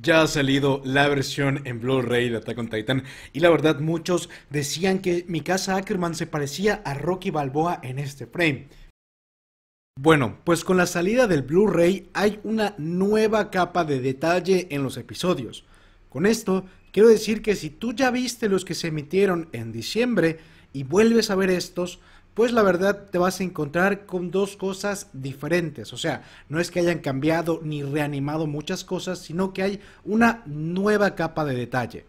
Ya ha salido la versión en Blu-ray de Attack on Titan y la verdad muchos decían que Mikasa Ackerman se parecía a Rocky Balboa en este frame. Bueno, pues con la salida del Blu-ray hay una nueva capa de detalle en los episodios. Con esto quiero decir que si tú ya viste los que se emitieron en diciembre y vuelves a ver estos, pues la verdad te vas a encontrar con dos cosas diferentes. O sea, no es que hayan cambiado ni reanimado muchas cosas, sino que hay una nueva capa de detalle.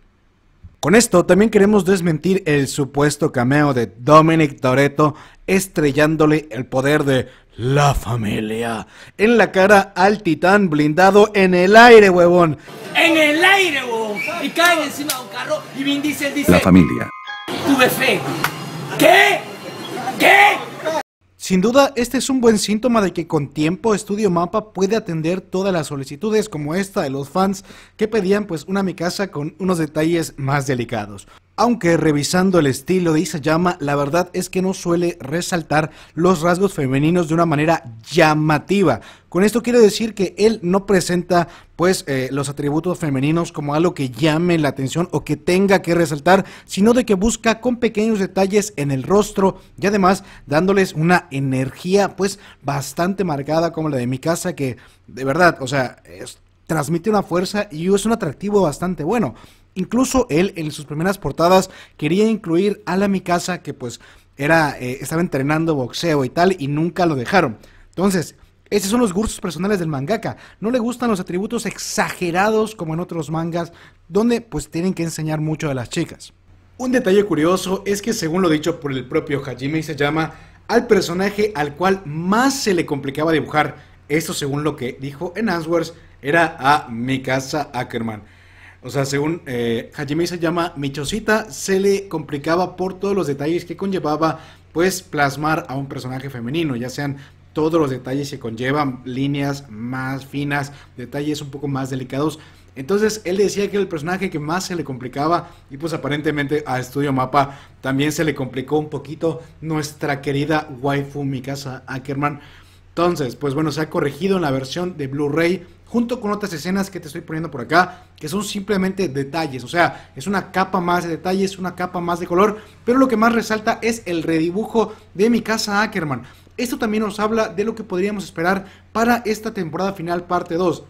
Con esto también queremos desmentir el supuesto cameo de Dominic Toretto estrellándole el poder de la familia en la cara al titán blindado en el aire, huevón. En el aire, huevón. Y caen encima de un carro y Vin Diesel dice... La familia. Tuve fe. ¿Qué? Sin duda, este es un buen síntoma de que con tiempo Estudio Mapa puede atender todas las solicitudes como esta de los fans que pedían pues una mi con unos detalles más delicados. Aunque revisando el estilo de Isayama, la verdad es que no suele resaltar los rasgos femeninos de una manera llamativa. Con esto quiero decir que él no presenta pues eh, los atributos femeninos como algo que llame la atención o que tenga que resaltar, sino de que busca con pequeños detalles en el rostro y además dándoles una energía pues bastante marcada como la de mi casa que de verdad, o sea, transmite una fuerza y es un atractivo bastante bueno. Incluso él en sus primeras portadas quería incluir a la Mikasa que pues era, eh, estaba entrenando boxeo y tal y nunca lo dejaron. Entonces, esos son los gustos personales del mangaka. No le gustan los atributos exagerados como en otros mangas donde pues tienen que enseñar mucho a las chicas. Un detalle curioso es que según lo dicho por el propio Hajime se llama al personaje al cual más se le complicaba dibujar. eso según lo que dijo en Answers era a Mikasa Ackerman. O sea, según eh, Hajime se llama, Michosita, se le complicaba por todos los detalles que conllevaba, pues, plasmar a un personaje femenino, ya sean todos los detalles que conllevan, líneas más finas, detalles un poco más delicados. Entonces él decía que el personaje que más se le complicaba, y pues aparentemente a Estudio Mapa también se le complicó un poquito nuestra querida waifu Mikasa Ackerman. Entonces, pues bueno, se ha corregido en la versión de Blu-ray junto con otras escenas que te estoy poniendo por acá, que son simplemente detalles, o sea, es una capa más de detalles, una capa más de color, pero lo que más resalta es el redibujo de mi casa Ackerman. Esto también nos habla de lo que podríamos esperar para esta temporada final parte 2.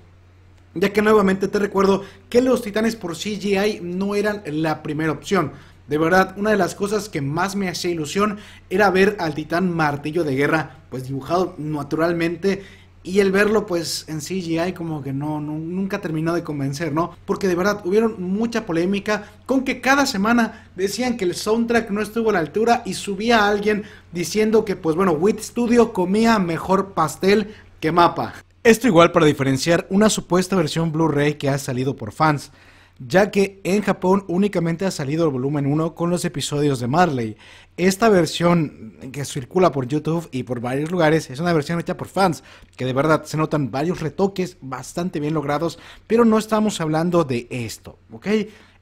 Ya que nuevamente te recuerdo que los titanes por CGI no eran la primera opción. De verdad, una de las cosas que más me hacía ilusión era ver al titán martillo de guerra, pues dibujado naturalmente y el verlo pues en CGI como que no, nunca terminó de convencer, ¿no? Porque de verdad hubieron mucha polémica con que cada semana decían que el soundtrack no estuvo a la altura y subía a alguien diciendo que pues bueno, Wit Studio comía mejor pastel que mapa. Esto igual para diferenciar una supuesta versión Blu-ray que ha salido por fans ya que en Japón únicamente ha salido el volumen 1 con los episodios de Marley. Esta versión que circula por YouTube y por varios lugares es una versión hecha por fans, que de verdad se notan varios retoques bastante bien logrados, pero no estamos hablando de esto, ¿ok?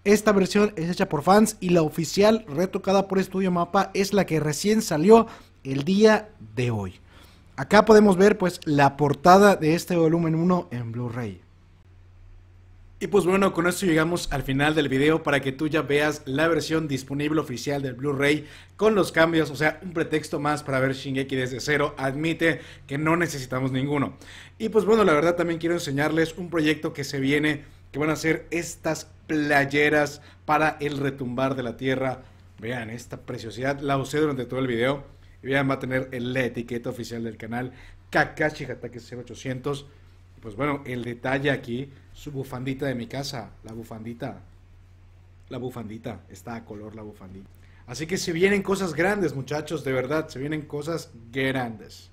Esta versión es hecha por fans y la oficial retocada por Estudio Mapa es la que recién salió el día de hoy. Acá podemos ver pues la portada de este volumen 1 en Blu-ray. Y pues bueno, con esto llegamos al final del video para que tú ya veas la versión disponible oficial del Blu-ray con los cambios, o sea, un pretexto más para ver Shingeki desde cero, admite que no necesitamos ninguno. Y pues bueno, la verdad también quiero enseñarles un proyecto que se viene, que van a ser estas playeras para el retumbar de la tierra. Vean, esta preciosidad la usé durante todo el video. Y vean, va a tener la etiqueta oficial del canal, Kakashi Hatake 0800 pues bueno, el detalle aquí, su bufandita de mi casa, la bufandita. La bufandita, está a color la bufandita. Así que se vienen cosas grandes, muchachos, de verdad, se vienen cosas grandes.